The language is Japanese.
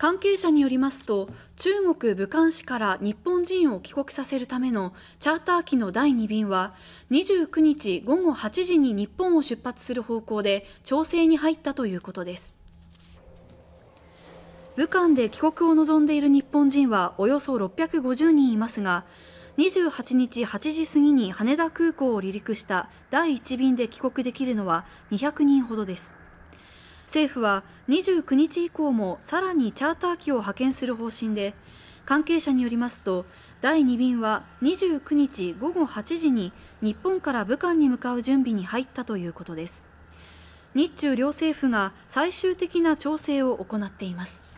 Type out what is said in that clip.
関係者によりますと中国・武漢市から日本人を帰国させるためのチャーター機の第2便は29日午後8時に日本を出発する方向で調整に入ったということです武漢で帰国を望んでいる日本人はおよそ650人いますが28日8時過ぎに羽田空港を離陸した第1便で帰国できるのは200人ほどです。政府は29日以降もさらにチャーター機を派遣する方針で関係者によりますと第2便は29日午後8時に日本から武漢に向かう準備に入ったということです日中両政府が最終的な調整を行っています